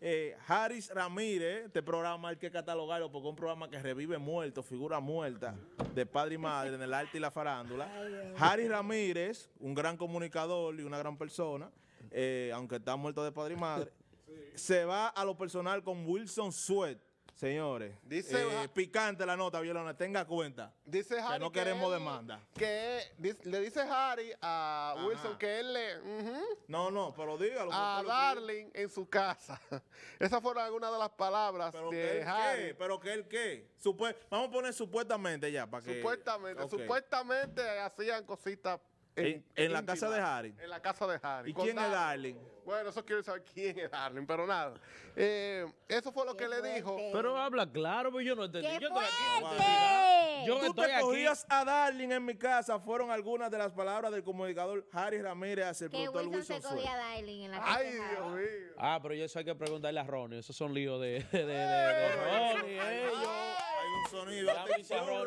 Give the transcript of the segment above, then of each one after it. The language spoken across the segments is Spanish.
eh, Haris Ramírez, este programa hay que catalogarlo porque es un programa que revive muertos, figura muerta, de padre y madre en el arte y la farándula. Haris Ramírez, un gran comunicador y una gran persona, eh, aunque está muerto de padre y madre, se va a lo personal con Wilson Suet. Señores, dice, eh, picante la nota, Violona, tenga cuenta. Dice que no queremos demanda. Que le dice Harry a Wilson que él le... no, no, pero dígalo. A Darling en su casa. Esas fueron algunas de las palabras pero de que Harry. Qué, pero que él qué. vamos a poner supuestamente ya para que... Supuestamente, supuestamente hacían cositas en, la casa de Harry. En la casa de Harry. ¿Y quién es Darling? Bueno, eso quiero saber quién es Darling, pero nada. Eh, eso fue lo que le dijo. Pero habla claro, pero pues yo no entendí. Yo estoy aquí. Tú estoy te cogías a Darling en mi casa, fueron algunas de las palabras del comunicador Harry Ramírez hacia el productor Wilson, Wilson se cogía a Darling en la casa Ay, Dios mío. Ah, pero eso hay que preguntarle a Ronnie. Esos son líos de, de, de, de, de Ronnie, eh, Hay un sonido.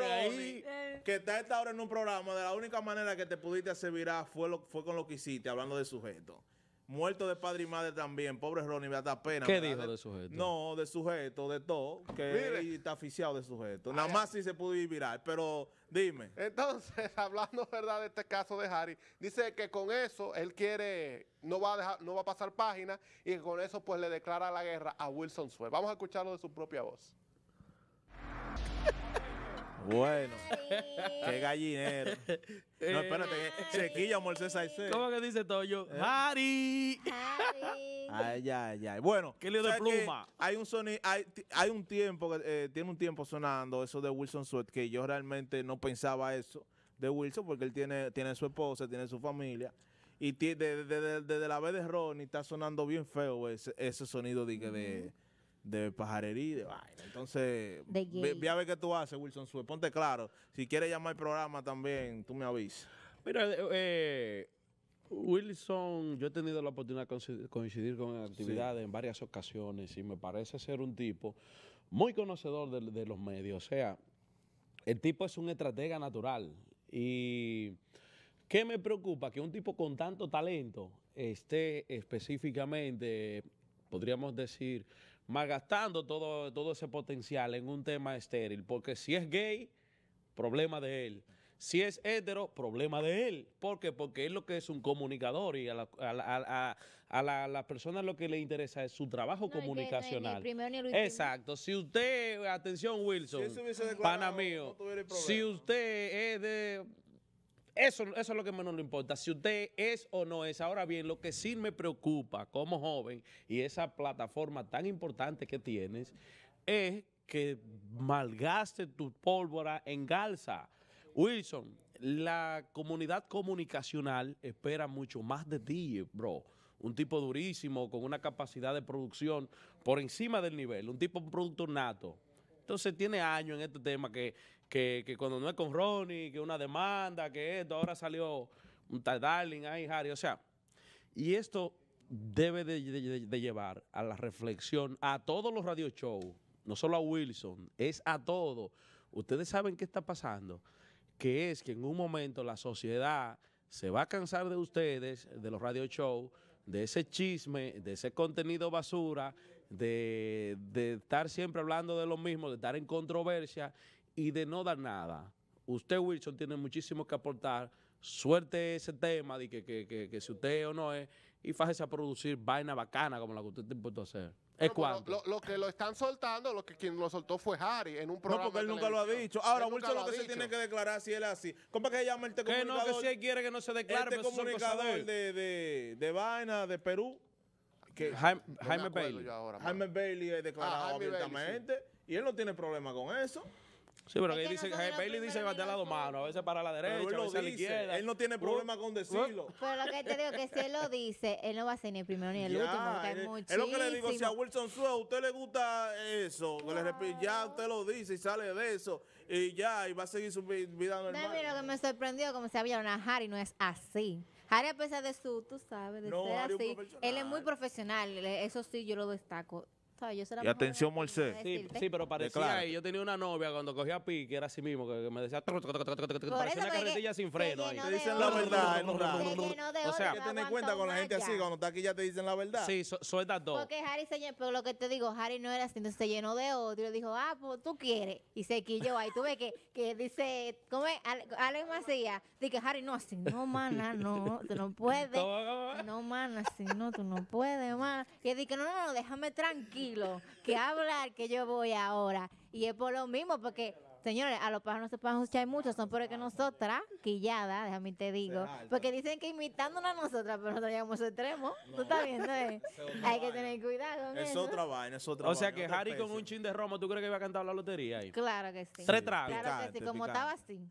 Ahí que está esta hora en un programa, de la única manera que te pudiste hacer virar fue, fue con lo que hiciste, hablando de sujeto. Muerto de padre y madre también, pobre Ronnie, me da pena. ¿Qué dijo de, sujeto? No, de sujeto, de todo, que está aficiado de sujeto. Nada más si se pudo ir viral, pero dime. Entonces, hablando verdad de este caso de Harry, dice que con eso él quiere, no va a, dejar, no va a pasar página y con eso pues le declara la guerra a Wilson Suárez. Vamos a escucharlo de su propia voz. Bueno, qué gallinero. No, espérate, Sequilla amor, César. ¿Cómo que dice Toyo? yo? ¡Hari! ¿Eh? Ay, ay, ay. Bueno, ¿qué lío de pluma? Hay un sonido, hay, hay, un tiempo, eh, tiene un tiempo sonando eso de Wilson Sweat, que yo realmente no pensaba eso de Wilson, porque él tiene, tiene su esposa, tiene su familia. Y desde la vez de Ronnie está sonando bien feo ese, ese sonido de, de, de pajarería de vaina. Entonces, ve, a ver qué tú haces, Wilson Ponte claro. Si quieres llamar al programa también, tú me avisas. Mira, eh, eh Wilson, yo he tenido la oportunidad de coincidir con actividades en varias ocasiones y me parece ser un tipo muy conocedor de, de los medios. O sea, el tipo es un estratega natural y... ¿Qué me preocupa? Que un tipo con tanto talento esté específicamente, podríamos decir, malgastando todo, todo ese potencial en un tema estéril, porque si es gay, problema de él. Si es hetero, problema de él. ¿Por qué? Porque él lo que es un comunicador y a la, a persona lo que le interesa es su trabajo eh, comunicacional. Exacto. Si usted, atención Wilson, pana mío, si usted es de eso, es lo que menos le importa, si usted es o no es. Ahora bien, lo que sí me preocupa como joven y esa plataforma tan importante que tienes es que malgaste tu pólvora en galsa. Wilson, la comunidad comunicacional espera mucho más de ti, bro. Un tipo durísimo, con una capacidad de producción por encima del nivel, un tipo producto nato. Entonces tiene años en este tema que que, que cuando no es con Ronnie, que una demanda, que esto, ahora salió un tal Darling ahí, Harry, o sea, y esto debe de, llevar a la reflexión a todos los radio shows, no solo a Wilson, es a todos. Ustedes saben qué está pasando, que es que en un momento la sociedad se va a cansar de ustedes, de los radio shows, de ese chisme, de ese contenido basura, de, de, estar siempre hablando de lo mismo, de estar en controversia y de no dar nada. Usted, Wilson, tiene muchísimo que aportar. Suerte ese tema de que, que, que, que si usted o no es, y fájese a producir vaina bacana como la que usted está impuesto a hacer. Es lo, que lo están soltando, lo que quien lo soltó fue Harry en un programa. No, porque él nunca lo ha dicho. Ahora, Wilson lo, que se tiene que declarar si él es así. ¿Cómo es que se llama el comunicador? Que no, que si él quiere que no se declare. Este pues comunicador de, de, de vaina de Perú. Que, Jaime, Bailey. Ah, Jaime Bailey es declarado abiertamente. Y él no tiene problema con eso. Sí, pero que dice, Bailey dice que de lado mano, a veces para la derecha, él a veces la izquierda. Él no tiene uh, problema con uh. decirlo. Pero lo que te digo que si él lo dice, él no va a ser ni el primero ni el último, eh, Es lo que le digo, si a Wilson Sue a usted le gusta eso, ya usted lo dice y sale de eso, y ya, y va a seguir su vida normal. No, mira, lo que me sorprendió, como se había una Harry, no es así. Harry, a pesar de su, tú sabes, de ser así, él es muy profesional, eso sí yo lo destaco y atención, Moisés. Sí, sí, pero parecía. Yo tenía una novia cuando cogía pique, era así mismo, que, me decía. parece una carretilla sin freno. Ahí. Te dicen la verdad, es O sea, hay que tener cuenta con la gente así, cuando está aquí ya te dicen la verdad. Sí, sueltas dos. Porque Harry se llenó, pero lo que te digo, Harry no era así, entonces se llenó de odio. dijo, ah, pues tú quieres. Y se quilló ahí. Tú ves que, que dice, ¿cómo es? Alex Macías, dice, Harry, no, así, no, mana, no, tú no puedes. No, mana, así, no, tú no puedes, mana. Y dice, no, no, no, déjame tranquilo que hablar que yo voy ahora. Y es por lo mismo, porque Señores, a los pájaros no se pueden escuchar mucho, son porque que nosotras, quillada, déjame te digo. Porque dicen que imitándonos a nosotras, pero nosotros llegamos a extremos. Tú estás viendo, eh, Hay que tener cuidado es eso. otra vaina, es otra O sea que Harry con un chin de romo, ¿tú crees que iba a cantar la lotería ahí? Claro que sí. Tres tragos. Claro que sí, como estaba así.